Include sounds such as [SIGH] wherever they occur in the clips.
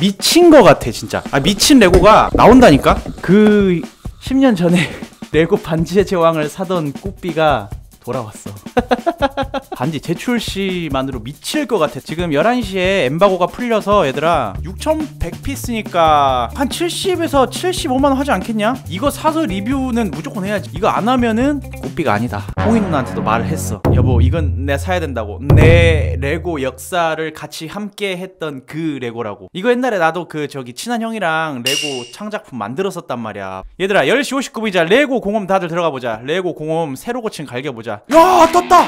미친 거 같아 진짜 아 미친 레고가 나온다니까 그 10년 전에 [LAUGHS] 레고 반지의 제왕을 사던 꽃비가 돌아왔어. [LAUGHS] 반지 제출 시만으로 미칠 것 같아. 지금 11시에 엠바고가 풀려서 얘들아 6,100피스니까 한 70에서 75만 원 하지 않겠냐? 이거 사서 리뷰는 무조건 해야지. 이거 안 하면은 고삐가 아니다. 홍인 누나한테도 말을 했어. 여보 이건 내 사야 된다고. 내 레고 역사를 같이 함께 했던 그 레고라고. 이거 옛날에 나도 그 저기 친한 형이랑 레고 창작품 만들었었단 말이야. 얘들아 10시 59분이자 레고 공홈 다들 들어가 보자. 레고 공홈 새로 고친 갈겨 보자. 야 떴다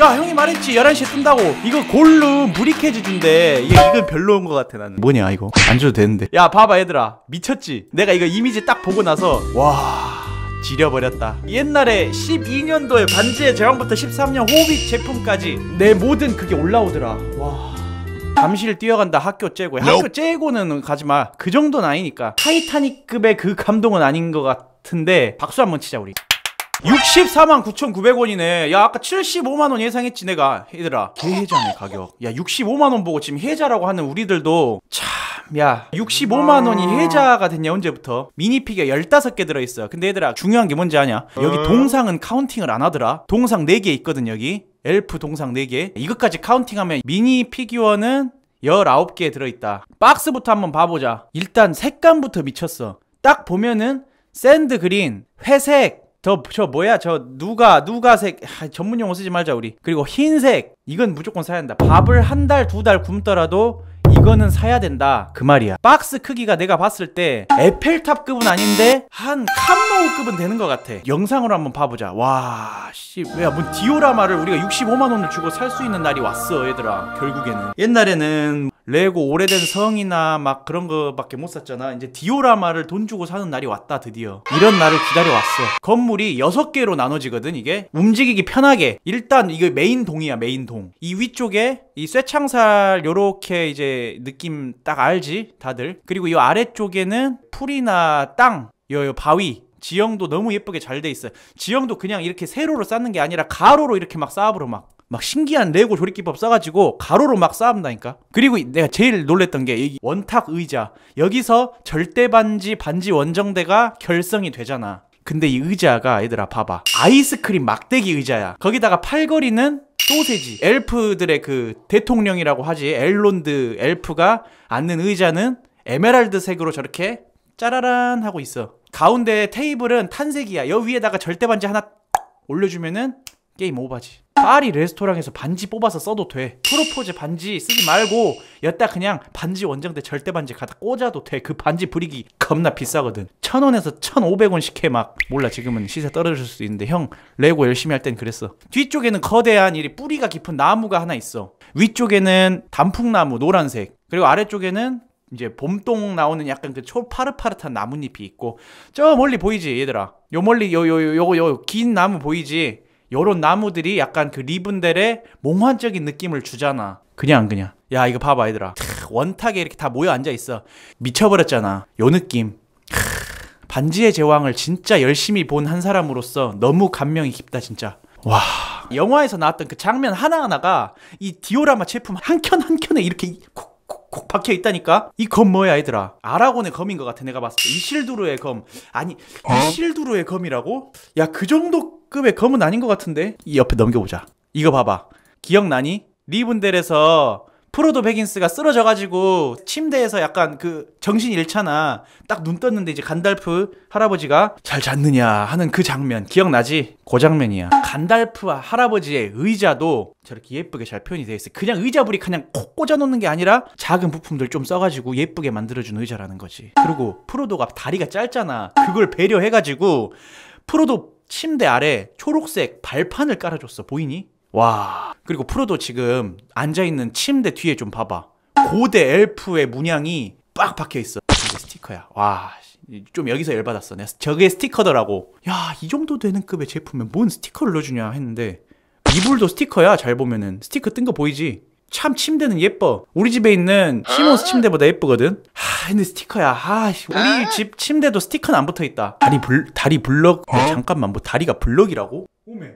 야 형이 말했지 11시에 뜬다고 이거 골룸 무리캐즈 준대 이거, 이건 별로인 것 같아 나는 뭐냐 이거 안 줘도 되는데 야 봐봐 얘들아 미쳤지 내가 이거 이미지 딱 보고 나서 와 지려버렸다 옛날에 12년도에 반지의 제왕부터 13년 호빗 제품까지 내 모든 그게 올라오더라 와 잠실 뛰어간다 학교 째고 학교 째고는 가지마 그 정도는 아니니까 타이타닉급의 그 감동은 아닌 것 같은데 박수 한 번 치자 우리 64만 9,900원이네 야 아까 75만원 예상했지 내가 얘들아 개해자네 가격 야 65만원 보고 지금 해자라고 하는 우리들도 참야 65만원이 음. 해자가 됐냐 언제부터 미니피가 15개 들어있어 근데 얘들아 중요한 게 뭔지 아냐 여기 음. 동상은 카운팅을 안 하더라 동상 4개 있거든 여기 엘프 동상 4개 이것까지 카운팅하면 미니 피규어는 19개 들어있다 박스부터 한번 봐보자 일단 색감부터 미쳤어 딱 보면은 샌드 그린, 회색, 저, 저 뭐야 저 누가 누가색 하, 아, 전문 용어 쓰지 말자 우리 그리고 흰색 이건 무조건 사야 한다 밥을 한 달 두달 달 굶더라도 이거는 사야 된다 그 말이야 박스 크기가 내가 봤을 때 에펠탑급은 아닌데 한 칸노우급은 되는 것 같아 영상으로 한번 봐보자 와 씨왜뭐 디오라마를 우리가 65만원을 주고 살 수 있는 날이 왔어 얘들아 결국에는 옛날에는 레고 오래된 성이나 막 그런 거밖에 못 샀잖아 이제 디오라마를 돈 주고 사는 날이 왔다 드디어 이런 날을 기다려왔어 건물이 6개로 나눠지거든 이게 움직이기 편하게 일단 이게 메인 동이야 메인 동이 위쪽에 이 쇠창살 요렇게 이제 느낌 딱 알지 다들 그리고 이 아래쪽에는 풀이나 땅 요, 요 바위 지형도 너무 예쁘게 잘 돼있어 지형도 그냥 이렇게 세로로 쌓는 게 아니라 가로로 이렇게 막 쌓아버려 막막 신기한 레고 조립기법 써가지고 가로로 막 쌓아본다니까 그리고 내가 제일 놀랬던 게 원탁 의자 여기서 절대 반지 반지 원정대가 결성이 되잖아 근데 이 의자가 얘들아 봐봐 아이스크림 막대기 의자야 거기다가 팔걸이는 소세지 엘프들의 그 대통령이라고 하지 엘론드 엘프가 앉는 의자는 에메랄드색으로 저렇게 짜라란 하고 있어 가운데 테이블은 탄색이야 여 위에다가 절대 반지 하나 올려주면은 게임 오버지 파리 레스토랑에서 반지 뽑아서 써도 돼 프로포즈 반지 쓰지 말고 여따 그냥 반지 원정대 절대 반지 갖다 꽂아도 돼그 반지 부리기 겁나 비싸거든 천원에서 천오백 원씩 해 막 몰라 지금은 시세 떨어질 수도 있는데 형 레고 열심히 할 땐 그랬어 뒤쪽에는 거대한 이 뿌리가 깊은 나무가 하나 있어 위쪽에는 단풍나무 노란색 그리고 아래쪽에는 이제 봄동 나오는 약간 그초 파릇파릇한 나뭇잎이 있고 저 멀리 보이지 얘들아 요 멀리 요 요 요 요 긴 나무 보이지 요런 나무들이 약간 그리븐델의 몽환적인 느낌을 주잖아 그냥 그냥 야 이거 봐봐 얘들아 원탁에 이렇게 다 모여 앉아있어 미쳐버렸잖아 요 느낌 반지의 제왕을 진짜 열심히 본 한 사람으로서 너무 감명이 깊다 진짜 와 영화에서 나왔던 그 장면 하나하나가 이 디오라마 제품 한 켠 한켠에 이렇게 콕 콕, 콕 박혀 있다니까 이 검 뭐야 얘들아 아라곤의 검인 것 같아 내가 봤을 때 이실두르의 검 아니 이실두르의 어? 검이라고? 야 그 정도 급의 검은 아닌 것 같은데 이 옆에 넘겨보자 이거 봐봐 기억나니? 리븐델에서 프로도 베긴스가 쓰러져가지고 침대에서 약간 그 정신 잃잖아. 딱 눈 떴는데 이제 간달프 할아버지가 잘 잤느냐 하는 그 장면 기억나지? 그 장면이야. 간달프 할아버지의 의자도 저렇게 예쁘게 잘 표현이 되어 있어. 그냥 의자불이 그냥 콕 꽂아놓는 게 아니라 작은 부품들 좀 써가지고 예쁘게 만들어준 의자라는 거지. 그리고 프로도가 다리가 짧잖아. 그걸 배려해가지고 프로도 침대 아래 초록색 발판을 깔아줬어. 보이니? 와. 그리고 프로도 지금 앉아있는 침대 뒤에 좀 봐봐. 고대 엘프의 문양이 빡 박혀있어. 근데 스티커야. 와. 좀 여기서 열받았어. 내가 저게 스티커더라고. 야, 이 정도 되는 급의 제품에 뭔 스티커를 넣어주냐 했는데 이불도 스티커야, 잘 보면은. 스티커 뜬 거 보이지? 참 침대는 예뻐. 우리 집에 있는 시몬스 침대보다 예쁘거든. 하, 근데 스티커야. 하, 우리 집 침대도 스티커는 안 붙어 있다. 다리 불 다리 블럭. 야, 어? 잠깐만, 뭐 다리가 블럭이라고? 오메.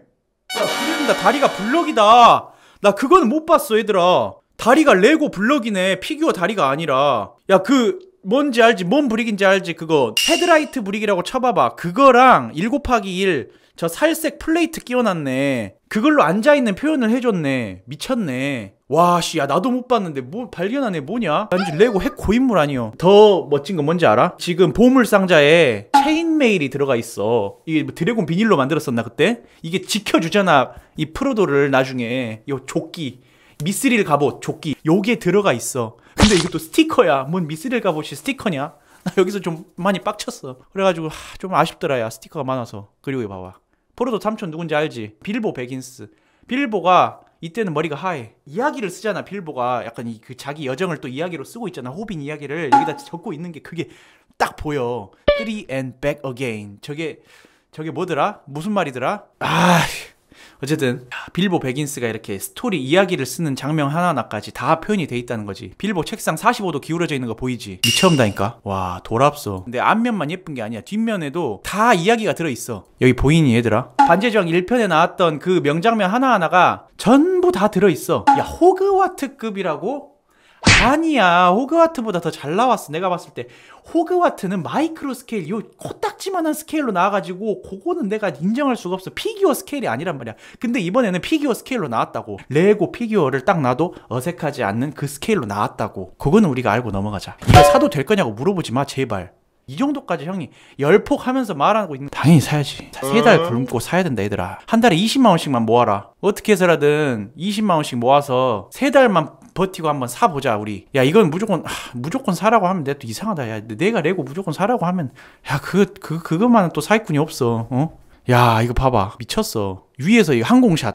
야, 그랬다 다리가 블럭이다 나 그건 못 봤어 얘들아 다리가 레고 블럭이네 피규어 다리가 아니라 야그 뭔지 알지 뭔 브릭인지 알지 그거 헤드라이트 브릭이라고 쳐봐봐 그거랑 1 곱하기 1저 살색 플레이트 끼워놨네 그걸로 앉아있는 표현을 해줬네 미쳤네 와씨 야 나도 못 봤는데 뭐발견하네 뭐냐? 단지 레고 핵 고인물 아니요 더 멋진 건 뭔지 알아? 지금 보물 상자에 체인메일이 들어가 있어 이게 뭐 드래곤 비닐로 만들었었나 그때? 이게 지켜주잖아 이 프로도를 나중에 요 조끼 미스릴 갑옷 조끼 요게 들어가 있어 근데 이것도 스티커야 뭔 미스릴 갑옷이 스티커냐? 나 여기서 좀 많이 빡쳤어 그래가지고 하, 좀 아쉽더라 야 스티커가 많아서 그리고 봐봐 프로도 삼촌 누군지 알지? 빌보 베긴스 빌보가 이때는 머리가 하얘 이야기를 쓰잖아 빌보가 약간 그 자기 여정을 또 이야기로 쓰고 있잖아 호빈 이야기를 여기다 적고 있는 게 그게 딱 보여 3 and back again 저게 저게 뭐더라 무슨 말이더라 아휴 어쨌든 빌보 백인스가 이렇게 스토리 이야기를 쓰는 장면 하나하나까지 다 표현이 돼 있다는 거지 빌보 책상 45도 기울어져 있는 거 보이지? 미쳐온다니까? 와 돌아없어 근데 앞면만 예쁜 게 아니야 뒷면에도 다 이야기가 들어있어 여기 보이니 얘들아? 반지의왕 1편에 나왔던 그 명장면 하나하나가 전부 다 들어있어 야 호그와트급이라고 아니야 호그와트보다 더 잘 나왔어 내가 봤을 때 호그와트는 마이크로 스케일 요 코딱지만한 스케일로 나와가지고 그거는 내가 인정할 수가 없어 피규어 스케일이 아니란 말이야 근데 이번에는 피규어 스케일로 나왔다고 레고 피규어를 딱 놔도 어색하지 않는 그 스케일로 나왔다고 그거는 우리가 알고 넘어가자 이거 사도 될 거냐고 물어보지 마 제발 이 정도까지 형이 열폭 하면서 말하고 있는 당연히 사야지 세달 어? 굶고 사야 된다 얘들아 한 달에 20만원씩만 모아라 어떻게 해서라든 20만원씩 모아서 세 달만 버티고 한번 사보자 우리 야 이건 무조건 하, 아, 무조건 사라고 하면 내가 또 이상하다 야 내가 레고 무조건 사라고 하면 야 그 그 그, 그것만은 또 사기꾼이 없어 어? 야 이거 봐봐 미쳤어 위에서 이 항공샷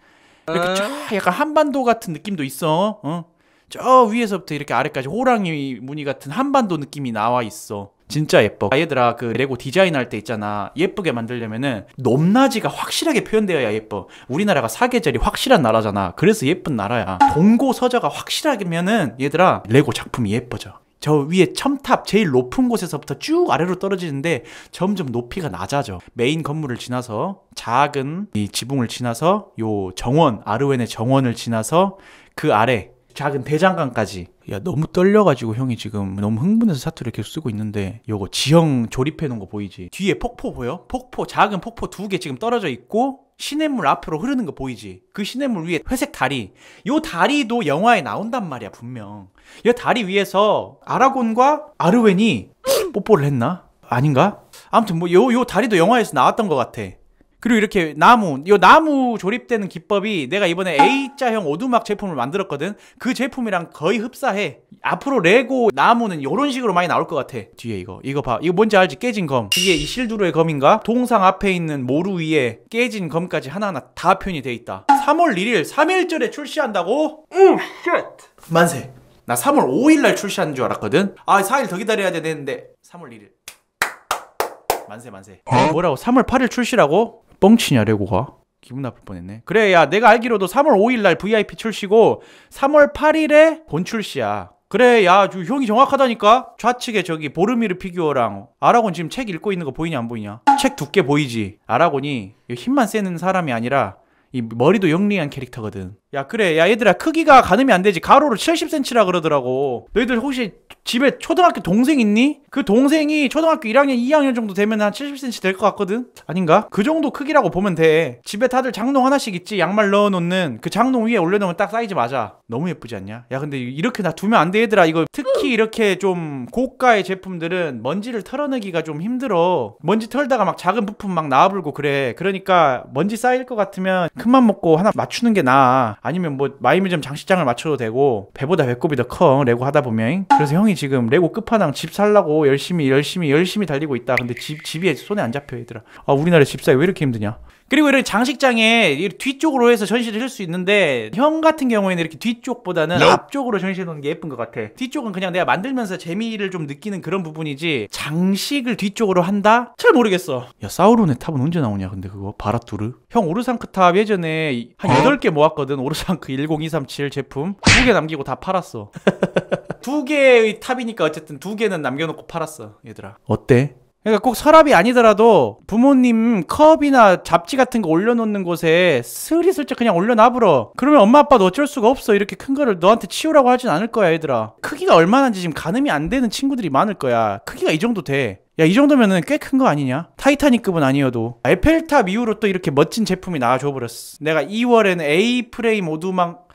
이렇게 쫙 아. 약간 한반도 같은 느낌도 있어 어? 저 위에서부터 이렇게 아래까지 호랑이 무늬 같은 한반도 느낌이 나와 있어 진짜 예뻐 아, 얘들아 그 레고 디자인할 때 있잖아 예쁘게 만들려면은 높낮이가 확실하게 표현되어야 예뻐 우리나라가 사계절이 확실한 나라잖아 그래서 예쁜 나라야 동고 서자가 확실하면은 얘들아 레고 작품이 예뻐져 저 위에 첨탑 제일 높은 곳에서부터 쭉 아래로 떨어지는데 점점 높이가 낮아져 메인 건물을 지나서 작은 이 지붕을 지나서 요 정원 아르웬의 정원을 지나서 그 아래 작은 대장간까지. 야 너무 떨려가지고 형이 지금 너무 흥분해서 사투를 리 계속 쓰고 있는데 요거 지형 조립해 놓은 거 보이지? 뒤에 폭포 보여? 폭포 작은 폭포 두 개 지금 떨어져 있고 시냇물 앞으로 흐르는 거 보이지? 그 시냇물 위에 회색 다리. 요 다리도 영화에 나온단 말이야, 분명. 요 다리 위에서 아라곤과 아르웬이 뽀뽀를 했나? 아닌가? 아무튼 뭐 요 요 다리도 영화에서 나왔던 것 같아. 그리고 이렇게 나무 이 나무 조립되는 기법이 내가 이번에 아. A자형 오두막 제품을 만들었거든 그 제품이랑 거의 흡사해 앞으로 레고 나무는 이런 식으로 많이 나올 것 같아 뒤에 이거 이거 봐 이거 뭔지 알지 깨진 검 이게 이실두르의 검인가 동상 앞에 있는 모루 위에 깨진 검까지 하나하나 다 표현이 돼 있다 3월 1일 3일절에 출시한다고? 오쉣 음, 만세 나 3월 5일날 출시하는 줄 알았거든 아 4일 더 기다려야 되는데 3월 1일 만세 만세 어? 뭐라고 3월 8일 출시라고? 뻥치냐 레고가 기분 나쁠 뻔했네 그래 야 내가 알기로도 3월 5일날 VIP 출시고 3월 8일에 본 출시야 그래 야 형이 정확하다니까 좌측에 저기 보르미르 피규어랑 아라곤 지금 책 읽고 있는 거 보이냐 안 보이냐 책 두께 보이지 아라곤이 힘만 세는 사람이 아니라 이 머리도 영리한 캐릭터거든 야 그래 야 얘들아 크기가 가늠이 안 되지 가로로 70cm라 그러더라고 너희들 혹시 집에 초등학교 동생 있니? 그 동생이 초등학교 1학년, 2학년 정도 되면 한 70cm 될 것 같거든? 아닌가? 그 정도 크기라고 보면 돼. 집에 다들 장롱 하나씩 있지? 양말 넣어놓는 그 장롱 위에 올려놓으면 딱 사이즈 맞아. 너무 예쁘지 않냐? 야, 근데 이렇게 나 두면 안 돼, 얘들아. 이거 특히 이렇게 좀 고가의 제품들은 먼지를 털어내기가 좀 힘들어. 먼지 털다가 막 작은 부품 막 나와불고 그래. 그러니까 먼지 쌓일 것 같으면 큰맘 먹고 하나 맞추는 게 나아. 아니면 뭐 마이뮤점 장식장을 맞춰도 되고 배보다 배꼽이 더 커. 레고 하다 보면. 그래서 형이 지금 레고 끝판왕 집 살라고 열심히 열심히 열심히 달리고 있다. 근데 집 집이 손에 안 잡혀 얘들아. 아 우리나라 집 사기 왜 이렇게 힘드냐? 그리고 이런 장식장에 뒤쪽으로 해서 전시를 할 수 있는데 형 같은 경우에는 이렇게 뒤쪽보다는 no. 앞쪽으로 전시해놓는 게 예쁜 것 같아 뒤쪽은 그냥 내가 만들면서 재미를 좀 느끼는 그런 부분이지 장식을 뒤쪽으로 한다? 잘 모르겠어 야 사우론의 탑은 언제 나오냐 근데 그거 바라투르 형 오르상크 탑 예전에 한 8개 어? 모았거든 오르상크 10237 제품 두 개 남기고 다 팔았어 [LAUGHS] 두 개의 탑이니까 어쨌든 두 개는 남겨놓고 팔았어 얘들아 어때? 그러니까 꼭 서랍이 아니더라도 부모님 컵이나 잡지 같은 거 올려놓는 곳에 슬리슬쩍 그냥 올려놔버려 그러면 엄마 아빠도 어쩔 수가 없어 이렇게 큰 거를 너한테 치우라고 하진 않을 거야 얘들아 크기가 얼마나인지 지금 가늠이 안 되는 친구들이 많을 거야 크기가 이 정도 돼 야, 이 정도면은 꽤 큰 거 아니냐? 타이타닉급은 아니어도. 에펠탑 이후로 또 이렇게 멋진 제품이 나와줘버렸어. 내가 2월에는 A프레임 오두막,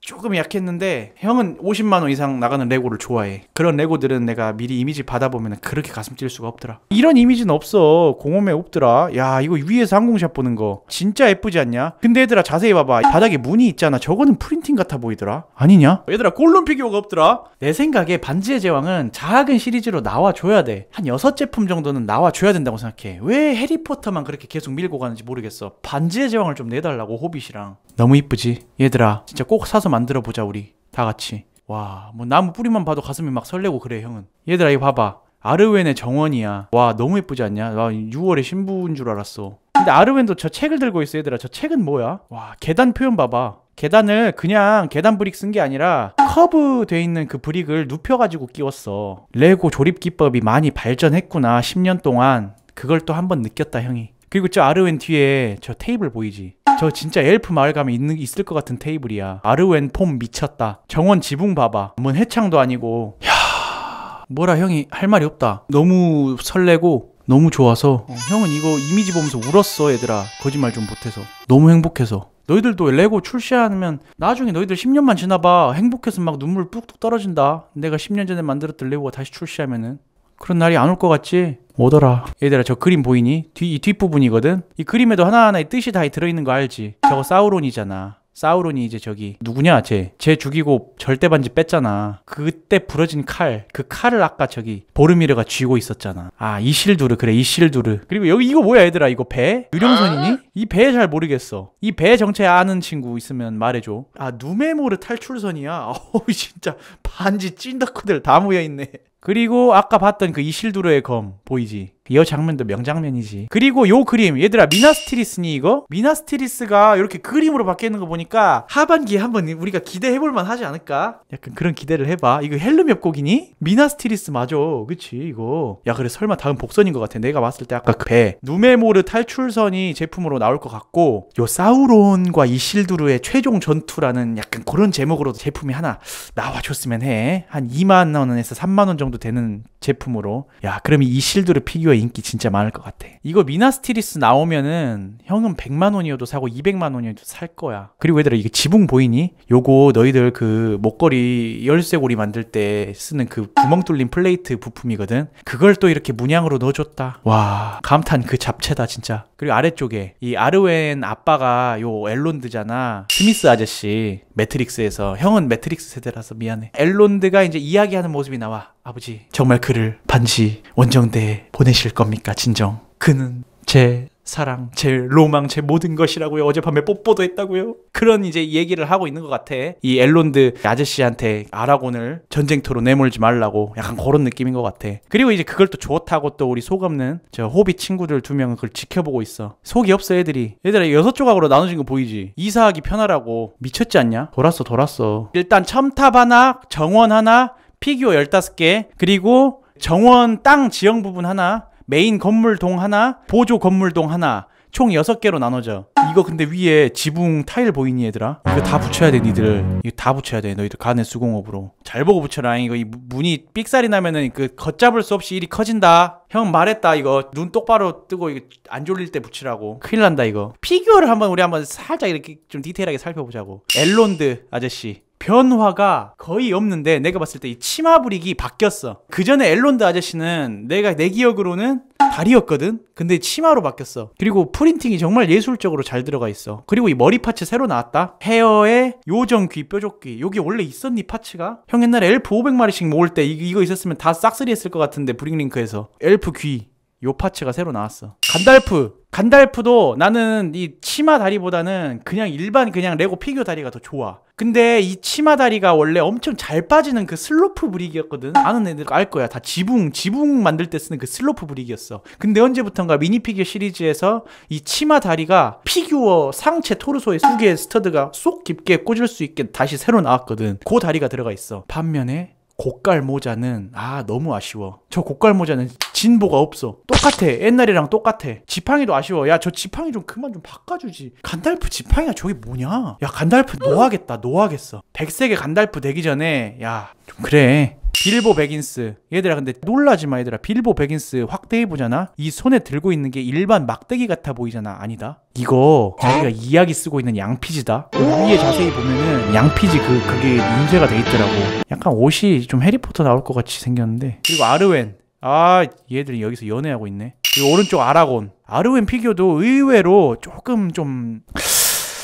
조금 약했는데 형은 50만 원 이상 나가는 레고를 좋아해. 그런 레고들은 내가 미리 이미지 받아보면 그렇게 가슴 뛸 수가 없더라. 이런 이미지는 없어. 공홈에 없더라. 야 이거 위에서 항공샷 보는 거 진짜 예쁘지 않냐? 근데 얘들아 자세히 봐봐. 바닥에 무늬 있잖아. 저거는 프린팅 같아 보이더라. 아니냐? 얘들아 골룸 피규어가 없더라. 내 생각에 반지의 제왕은 작은 시리즈로 나와줘야 돼. 한 6제품 정도는 나와줘야 된다고 생각해. 왜 해리포터만 그렇게 계속 밀고 가는지 모르겠어. 반지의 제왕을 좀 내달라고 호빗이랑. 너무 이쁘지? 얘들아 진짜 꼭 사서 만들어 보자 우리 다 같이 와 뭐 나무 뿌리만 봐도 가슴이 막 설레고 그래 형은 얘들아 이거 봐봐 아르웬의 정원이야 와 너무 예쁘지 않냐 나6월에 신부인 줄 알았어 근데 아르웬도 저 책을 들고 있어 얘들아 저 책은 뭐야 와 계단 표현 봐봐 계단을 그냥 계단 브릭 쓴 게 아니라 커브 돼 있는 그 브릭을 눕혀가지고 끼웠어 레고 조립 기법이 많이 발전했구나 10년 동안 그걸 또 한번 느꼈다 형이 그리고 저 아르웬 뒤에 저 테이블 보이지? 저 진짜 엘프 마을 가면 있는, 있을 것 같은 테이블이야. 아르웬 폼 미쳤다. 정원 지붕 봐봐. 뭔 해창도 아니고. 야 뭐라 형이 할 말이 없다. 너무 설레고 너무 좋아서 어, 형은 이거 이미지 보면서 울었어 얘들아 거짓말 좀 못해서 너무 행복해서 너희들도 레고 출시하면 나중에 너희들 10년만 지나봐 행복해서 막 눈물 뚝뚝 떨어진다 내가 10년 전에 만들었던 레고가 다시 출시하면은 그런 날이 안 올 것 같지? 뭐더라 얘들아 저 그림 보이니? 뒤, 이 뒷부분이거든? 이 그림에도 하나하나의 뜻이 다 들어있는 거 알지? 저거 사우론이잖아 사우론이 이제 저기 누구냐 쟤. 쟤 죽이고 절대 반지 뺐잖아. 그때 부러진 칼. 그 칼을 아까 저기 보르미르가 쥐고 있었잖아. 아 이실두르 그래 이실두르. 그리고 여기 이거 뭐야 얘들아 이거 배? 유령선이니? 이 배 잘 모르겠어. 이 배 정체 아는 친구 있으면 말해줘. 아 누메모르 탈출선이야. [LAUGHS] 어우 진짜 반지 찐다코들 다 모여있네. 그리고 아까 봤던 그이실두르의검 보이지? 이 장면도 명장면이지 그리고 요 그림 얘들아 미나스트리스니 이거? 미나스트리스가 이렇게 그림으로 바뀌어 있는 거 보니까 하반기에 한번 우리가 기대해볼만 하지 않을까? 약간 그런 기대를 해봐 이거 헬름 협곡이니? 미나스트리스 맞아 그치 이거 야 그래 설마 다음 복선인 것 같아 내가 봤을 때 아까 그배 누메모르 탈출선이 제품으로 나올 것 같고 요 사우론과 이실두르의 최종 전투라는 약간 그런 제목으로도 제품이 하나 나와줬으면 해한 2만원에서 3만원 정도 되는 제품으로 야 그럼 이 이실두르 피규어 인기 진짜 많을 것 같아. 이거 미나스티리스 나오면은 형은 100만 원이어도 사고 200만 원이어도 살 거야. 그리고 얘들아 이게 지붕 보이니? 요거 너희들 그 목걸이 열쇠고리 만들 때 쓰는 그 구멍 뚫린 플레이트 부품이거든. 그걸 또 이렇게 문양으로 넣어줬다. 와 감탄 그 잡채다 진짜. 그리고 아래쪽에 이 아르웬 아빠가 요 엘론드잖아. 스미스 아저씨 매트릭스에서 형은 매트릭스 세대라서 미안해. 엘론드가 이제 이야기하는 모습이 나와. 아버지 정말 그를 반지 원정대에 보내실 겁니까 진정. 그는 제 사랑, 제 로망, 제 모든 것이라고요. 어젯밤에 뽀뽀도 했다고요. 그런 이제 얘기를 하고 있는 것 같아. 이 앨론드 아저씨한테 아라곤을 전쟁터로 내몰지 말라고 약간 그런 느낌인 것 같아. 그리고 이제 그걸 또 좋다고 또 우리 속 없는 저 호비 친구들 두 명은 그걸 지켜보고 있어. 속이 없어 애들이. 얘들아 여섯 조각으로 나눠진 거 보이지? 이사하기 편하라고. 미쳤지 않냐? 돌았어 돌았어. 일단 첨탑 하나, 정원 하나, 피규어 15개, 그리고 정원 땅 지형 부분 하나, 메인 건물동 하나, 보조 건물동 하나 총 6개로 나눠져 이거 근데 위에 지붕 타일 보이니 얘들아? 이거 다 붙여야 돼 니들 이거 다 붙여야 돼 너희들 가네 수공업으로 잘 보고 붙여라 이거 이 문이 삑살이 나면은 그 걷잡을 수 없이 일이 커진다 형 말했다 이거 눈 똑바로 뜨고 이거 안 졸릴 때 붙이라고 큰일 난다 이거 피규어를 한번 우리 한번 살짝 이렇게 좀 디테일하게 살펴보자고 엘론드 아저씨 변화가 거의 없는데 내가 봤을 때 이 치마 부리기 바뀌었어 그 전에 엘론드 아저씨는 내가 내 기억으로는 다리였거든? 근데 치마로 바뀌었어 그리고 프린팅이 정말 예술적으로 잘 들어가 있어 그리고 이 머리 파츠 새로 나왔다 헤어에 요정귀 뾰족귀 여기 원래 있었니 파츠가? 형 옛날에 엘프 500마리씩 모을 때 이거 있었으면 다 싹쓸이 했을 것 같은데 브링링크에서 엘프 귀요 파츠가 새로 나왔어 간달프 간달프도 나는 이 치마 다리보다는 그냥 일반 그냥 레고 피규어 다리가 더 좋아 근데 이 치마 다리가 원래 엄청 잘 빠지는 그 슬로프 브릭이었거든 아는 애들 알 거야 다 지붕 지붕 만들 때 쓰는 그 슬로프 브릭이었어 근데 언제부턴가 미니 피규어 시리즈에서 이 치마 다리가 피규어 상체 토르소의두 개의 스터드가 쏙 깊게 꽂을 수 있게 다시 새로 나왔거든 그 다리가 들어가 있어 반면에 고깔 모자는 아 너무 아쉬워 저 고깔 모자는 진보가 없어 똑같아 옛날이랑 똑같아 지팡이도 아쉬워 야 저 지팡이 좀 그만 좀 바꿔주지 간달프 지팡이야 저게 뭐냐 야 간달프 [LAUGHS] 노하겠다 노하겠어 백색의 간달프 되기 전에 야 좀 그래 빌보 백인스 얘들아 근데 놀라지 마 얘들아 빌보 백인스 확대해보잖아 이 손에 들고 있는 게 일반 막대기 같아 보이잖아 아니다 이거 자기가 이야기 쓰고 있는 양피지다 위에 자세히 보면은 양피지 그 그게 문제가 돼 있더라고 약간 옷이 좀 해리포터 나올 것 같이 생겼는데 그리고 아르웬 아 얘들이 여기서 연애하고 있네 그리고 오른쪽 아라곤 아르웬 피규어도 의외로 조금 좀좀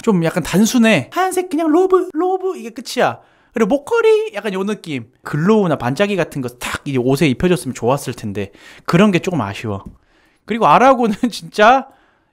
좀 약간 단순해 하얀색 그냥 로브 로브 이게 끝이야 그리고 목걸이 약간 요 느낌 글로우나 반짝이 같은 거탁이 옷에 입혀줬으면 좋았을 텐데 그런 게 조금 아쉬워 그리고 아라곤은 [LAUGHS] 진짜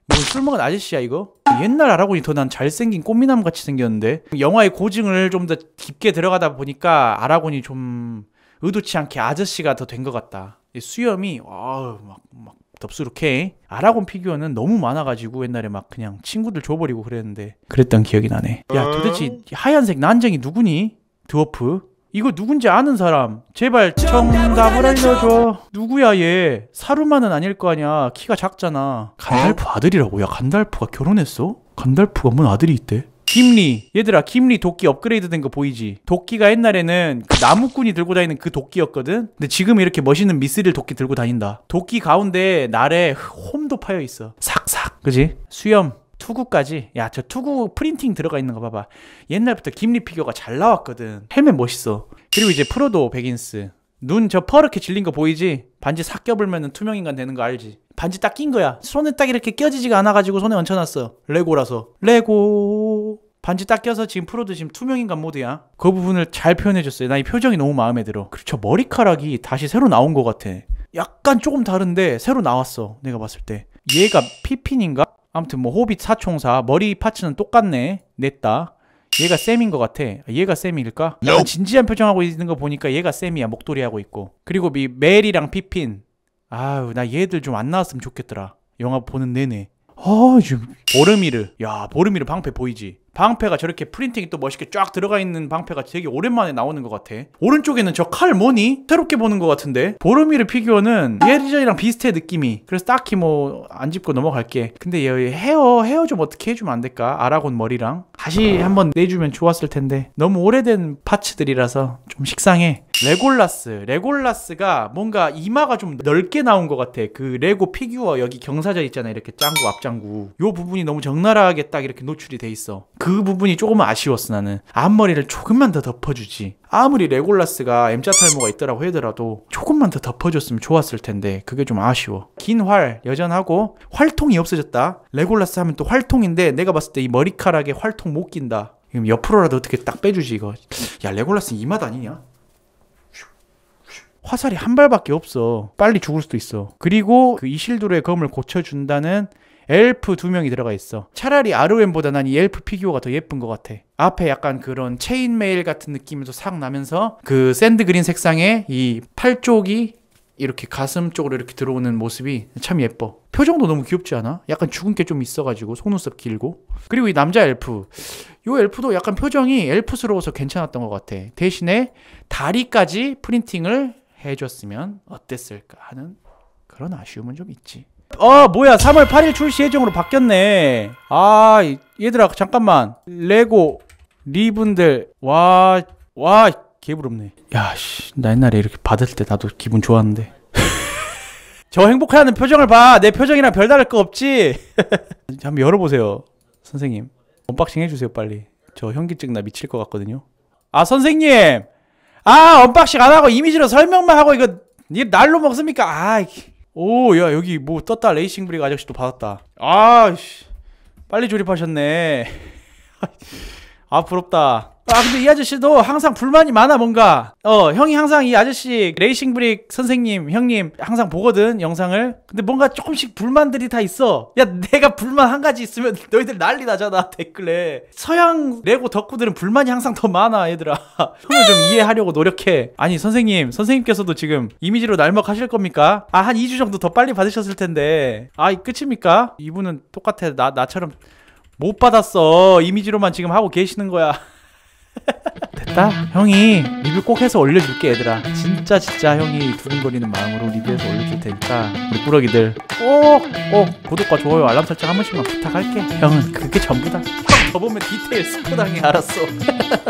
뭐술 먹은 아저씨야 이거 옛날 아라곤이 더 난 잘생긴 꽃미남 같이 생겼는데 영화의 고증을 좀 더 깊게 들어가다 보니까 아라곤이 좀 의도치 않게 아저씨가 더 된 것 같다 수염이 어우 막, 막 덥수룩해 아라곤 피규어는 너무 많아가지고 옛날에 막 그냥 친구들 줘버리고 그랬는데 그랬던 기억이 나네 야 도대체 하얀색 난쟁이 누구니? 드워프 이거 누군지 아는 사람 제발 정답을 알려줘 누구야 얘 사루만은 아닐 거 아니야 키가 작잖아 간달프 아들이라고 야 간달프가 결혼했어? 간달프가 뭔 아들이 있대? 김리 얘들아 김리 도끼 업그레이드 된 거 보이지 도끼가 옛날에는 그 나무꾼이 들고 다니는 그 도끼였거든 근데 지금 이렇게 멋있는 미스릴 도끼 들고 다닌다 도끼 가운데 날에 홈도 파여 있어 싹싹 그지 수염 투구까지 야 저 투구 프린팅 들어가 있는 거 봐봐 옛날부터 김리 피규어가 잘 나왔거든 헬멧 멋있어 그리고 이제 프로도 백인스 눈 저 퍼렇게 질린 거 보이지? 반지 삭 껴불면 투명인간 되는 거 알지? 반지 딱 낀 거야 손에 딱 이렇게 껴지지가 않아가지고 손에 얹혀놨어 레고라서 레고 반지 딱 껴서 지금 프로도 지금 투명인간 모드야 그 부분을 잘 표현해줬어요 나 이 표정이 너무 마음에 들어 그리고 저 머리카락이 다시 새로 나온 것 같아 약간 조금 다른데 새로 나왔어 내가 봤을 때 얘가 피핀인가? 아무튼 뭐 호빗 사총사 머리 파츠는 똑같네 냈다 얘가 쌤인 것 같아 얘가 쌤일까? No. 진지한 표정하고 있는 거 보니까 얘가 쌤이야 목도리 하고 있고 그리고 이 멜이랑 피핀 아유 나 얘들 좀 안 나왔으면 좋겠더라 영화 보는 내내 아 지금 보름이를 야 보름이를 방패 보이지 방패가 저렇게 프린팅이 또 멋있게 쫙 들어가 있는 방패가 되게 오랜만에 나오는 것 같아 오른쪽에는 저 칼 뭐니? 새롭게 보는 것 같은데 보름이르 피규어는 예리저이랑 비슷해 느낌이 그래서 딱히 뭐 안 짚고 넘어갈게 근데 얘 헤어 헤어 좀 어떻게 해주면 안 될까? 아라곤 머리랑 다시 한번 내주면 좋았을 텐데 너무 오래된 파츠들이라서 좀 식상해 레골라스 레골라스가 뭔가 이마가 좀 넓게 나온 것 같아 그 레고 피규어 여기 경사자 있잖아 이렇게 짱구 앞짱구 요 부분이 너무 적나라하게 딱 이렇게 노출이 돼 있어 그 부분이 조금 아쉬웠어 나는 앞머리를 조금만 더 덮어주지 아무리 레골라스가 M자 탈모가 있더라고 해더라도 조금만 더 덮어줬으면 좋았을 텐데 그게 좀 아쉬워 긴 활 여전하고 활통이 없어졌다 레골라스 하면 또 활통인데 내가 봤을 때 이 머리카락에 활통 못 낀다 그럼 옆으로라도 어떻게 딱 빼주지 이거 야 레골라스 이맛 아니냐? 화살이 한 발밖에 없어 빨리 죽을 수도 있어 그리고 그이실도르의 검을 고쳐준다는 엘프 두 명이 들어가 있어. 차라리 아르웬보다 난 이 엘프 피규어가 더 예쁜 것 같아. 앞에 약간 그런 체인메일 같은 느낌도 싹 나면서 그 샌드그린 색상의이 팔 쪽이 이렇게 가슴 쪽으로 이렇게 들어오는 모습이 참 예뻐. 표정도 너무 귀엽지 않아? 약간 죽은 게 좀 있어가지고 속눈썹 길고 그리고 이 남자 엘프 이 엘프도 약간 표정이 엘프스러워서 괜찮았던 것 같아. 대신에 다리까지 프린팅을 해줬으면 어땠을까 하는 그런 아쉬움은 좀 있지. 어 뭐야 3월 8일 출시 예정으로 바뀌었네 아 얘들아 잠깐만 레고 리분들 와 와 개부럽네 야 씨 나 옛날에 이렇게 받을 때 나도 기분 좋았는데 [LAUGHS] 저 행복해하는 표정을 봐 내 표정이랑 별다를 거 없지 [LAUGHS] 한번 열어보세요 선생님 언박싱 해주세요 빨리 저 현기증 나 미칠 것 같거든요 아 선생님 아 언박싱 안하고 이미지로 설명만 하고 이거 이 날로 먹습니까 아이 오, 야, 여기 뭐 떴다. 레이싱 브릭 아저씨도 받았다. 아, 씨. 빨리 조립하셨네. [LAUGHS] 아, 부럽다. 아 근데 이 아저씨도 항상 불만이 많아 뭔가 어 형이 항상 이 아저씨 레이싱 브릭 선생님 형님 항상 보거든 영상을 근데 뭔가 조금씩 불만들이 다 있어 야 내가 불만 한 가지 있으면 [LAUGHS] 너희들 난리 나잖아 댓글에 서양 레고 덕후들은 불만이 항상 더 많아 얘들아 [LAUGHS] 형을 좀 이해하려고 노력해 아니 선생님 선생님께서도 지금 이미지로 날먹하실 겁니까? 아 한 2주 정도 더 빨리 받으셨을 텐데 아이 끝입니까? 이분은 똑같아 나, 나처럼 못 받았어 이미지로만 지금 하고 계시는 거야 [LAUGHS] 됐다 형이 리뷰 꼭 해서 올려줄게 얘들아 진짜 진짜 형이 두근거리는 마음으로 리뷰해서 올려줄 테니까 우리 꾸러기들 꼭꼭 어, 어, 구독과 좋아요 알람 설정 한 번씩만 부탁할게 형은 그게 전부다 형 [LAUGHS] 저보면 디테일 스포당해 알았어 [LAUGHS]